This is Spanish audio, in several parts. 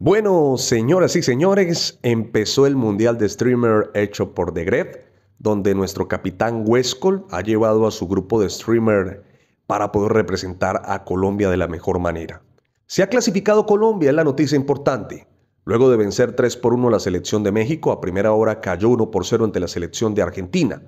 Bueno, señoras y señores, empezó el Mundial de Streamer hecho por The donde nuestro capitán Huescol ha llevado a su grupo de streamer para poder representar a Colombia de la mejor manera. Se ha clasificado Colombia, es la noticia importante. Luego de vencer 3 por 1 la selección de México, a primera hora cayó 1 por 0 ante la selección de Argentina.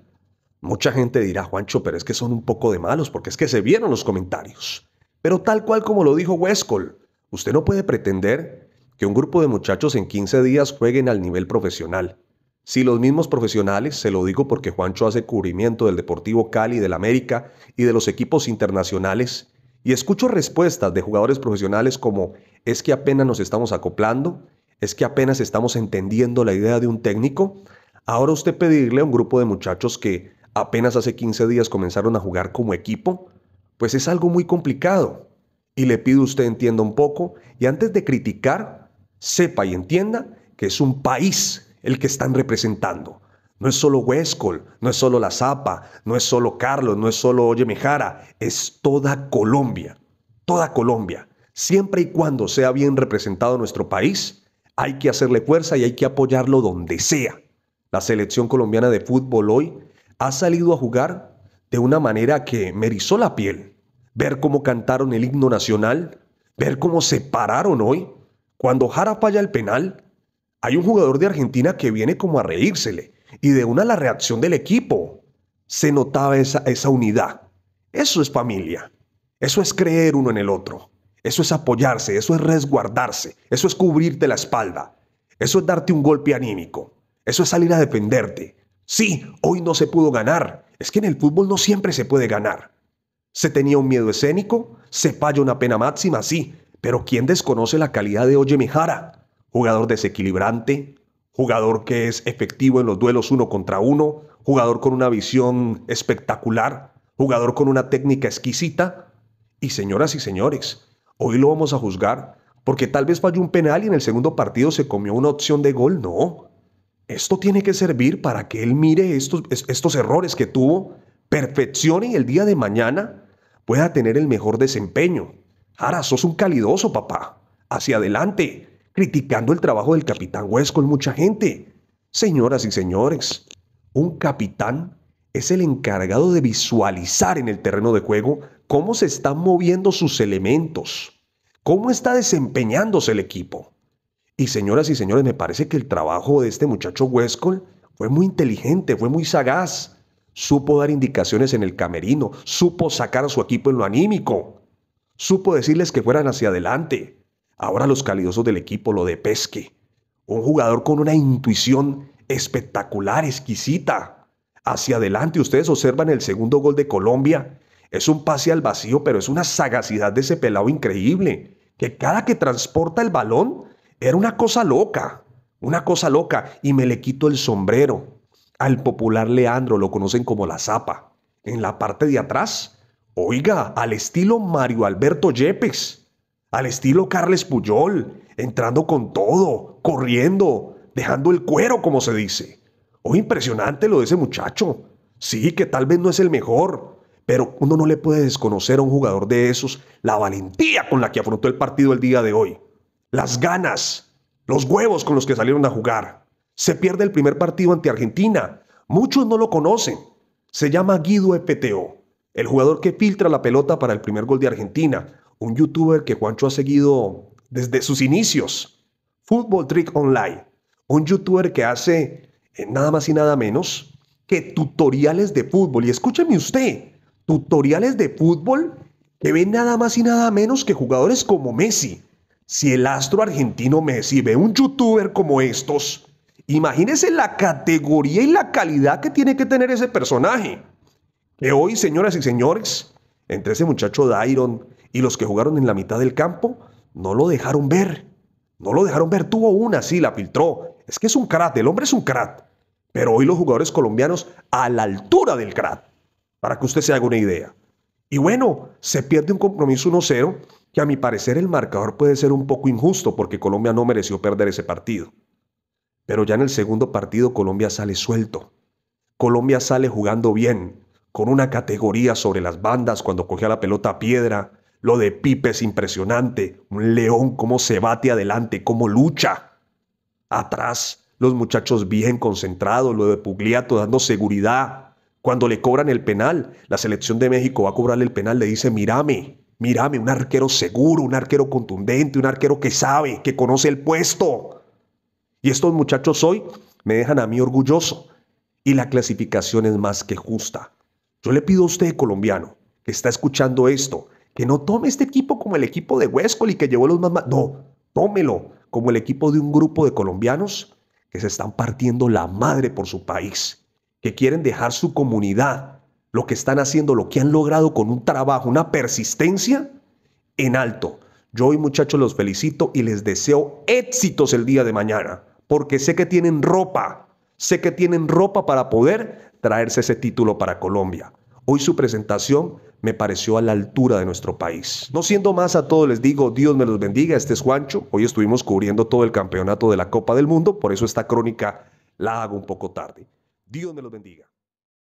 Mucha gente dirá, Juancho, pero es que son un poco de malos, porque es que se vieron los comentarios. Pero tal cual como lo dijo Huescol, usted no puede pretender que un grupo de muchachos en 15 días jueguen al nivel profesional. Si los mismos profesionales, se lo digo porque Juancho hace cubrimiento del Deportivo Cali, del América y de los equipos internacionales, y escucho respuestas de jugadores profesionales como, es que apenas nos estamos acoplando, es que apenas estamos entendiendo la idea de un técnico, ahora usted pedirle a un grupo de muchachos que apenas hace 15 días comenzaron a jugar como equipo, pues es algo muy complicado. Y le pido usted entienda un poco y antes de criticar, sepa y entienda que es un país el que están representando. No es solo Huescol, no es solo La Zapa, no es solo Carlos, no es solo Oye Mejara, es toda Colombia, toda Colombia. Siempre y cuando sea bien representado nuestro país, hay que hacerle fuerza y hay que apoyarlo donde sea. La selección colombiana de fútbol hoy ha salido a jugar de una manera que me erizó la piel. Ver cómo cantaron el himno nacional, ver cómo se pararon hoy, cuando Jara falla el penal, hay un jugador de Argentina que viene como a reírsele y de una la reacción del equipo. Se notaba esa, esa unidad. Eso es familia. Eso es creer uno en el otro. Eso es apoyarse, eso es resguardarse, eso es cubrirte la espalda, eso es darte un golpe anímico, eso es salir a defenderte. Sí, hoy no se pudo ganar. Es que en el fútbol no siempre se puede ganar. Se tenía un miedo escénico, se falla una pena máxima, sí, pero ¿quién desconoce la calidad de Oye Mejara? Jugador desequilibrante, jugador que es efectivo en los duelos uno contra uno, jugador con una visión espectacular, jugador con una técnica exquisita. Y señoras y señores, hoy lo vamos a juzgar porque tal vez falló un penal y en el segundo partido se comió una opción de gol. No, esto tiene que servir para que él mire estos, estos errores que tuvo, perfeccione y el día de mañana pueda tener el mejor desempeño. Ahora sos un calidoso, papá. Hacia adelante, criticando el trabajo del capitán Huescol, con mucha gente. Señoras y señores, un capitán es el encargado de visualizar en el terreno de juego cómo se están moviendo sus elementos, cómo está desempeñándose el equipo. Y señoras y señores, me parece que el trabajo de este muchacho Huescol fue muy inteligente, fue muy sagaz. Supo dar indicaciones en el camerino, supo sacar a su equipo en lo anímico, supo decirles que fueran hacia adelante. Ahora los calidosos del equipo lo de Pesque. Un jugador con una intuición espectacular, exquisita. Hacia adelante, ustedes observan el segundo gol de Colombia. Es un pase al vacío, pero es una sagacidad de ese pelado increíble. Que cada que transporta el balón era una cosa loca. Una cosa loca. Y me le quito el sombrero. Al popular Leandro lo conocen como la zapa. En la parte de atrás Oiga, al estilo Mario Alberto Yepes, al estilo Carles Puyol, entrando con todo, corriendo, dejando el cuero, como se dice. Oh, impresionante lo de ese muchacho. Sí, que tal vez no es el mejor, pero uno no le puede desconocer a un jugador de esos la valentía con la que afrontó el partido el día de hoy, las ganas, los huevos con los que salieron a jugar. Se pierde el primer partido ante Argentina. Muchos no lo conocen. Se llama Guido EPTO. El jugador que filtra la pelota para el primer gol de Argentina. Un youtuber que Juancho ha seguido desde sus inicios. Football Trick Online. Un youtuber que hace eh, nada más y nada menos que tutoriales de fútbol. Y escúcheme usted, tutoriales de fútbol que ven nada más y nada menos que jugadores como Messi. Si el astro argentino Messi ve un youtuber como estos, imagínese la categoría y la calidad que tiene que tener ese personaje. Y hoy, señoras y señores, entre ese muchacho Dairon y los que jugaron en la mitad del campo, no lo dejaron ver. No lo dejaron ver. Tuvo una, sí, la filtró. Es que es un crack, el hombre es un crack. Pero hoy los jugadores colombianos a la altura del crack, para que usted se haga una idea. Y bueno, se pierde un compromiso 1-0, que a mi parecer el marcador puede ser un poco injusto porque Colombia no mereció perder ese partido. Pero ya en el segundo partido Colombia sale suelto. Colombia sale jugando bien con una categoría sobre las bandas cuando cogía la pelota a piedra. Lo de Pipe es impresionante. Un león, cómo se bate adelante, cómo lucha. Atrás, los muchachos bien concentrados, lo de Pugliato dando seguridad. Cuando le cobran el penal, la selección de México va a cobrarle el penal, le dice, mírame, mírame, un arquero seguro, un arquero contundente, un arquero que sabe, que conoce el puesto. Y estos muchachos hoy me dejan a mí orgulloso. Y la clasificación es más que justa. Yo le pido a usted, colombiano, que está escuchando esto, que no tome este equipo como el equipo de Huescol y que llevó los más... no, tómelo como el equipo de un grupo de colombianos que se están partiendo la madre por su país, que quieren dejar su comunidad, lo que están haciendo, lo que han logrado con un trabajo, una persistencia en alto. Yo hoy muchachos los felicito y les deseo éxitos el día de mañana, porque sé que tienen ropa, sé que tienen ropa para poder traerse ese título para Colombia. Hoy su presentación me pareció a la altura de nuestro país. No siendo más a todos, les digo, Dios me los bendiga, este es Juancho, hoy estuvimos cubriendo todo el campeonato de la Copa del Mundo, por eso esta crónica la hago un poco tarde. Dios me los bendiga.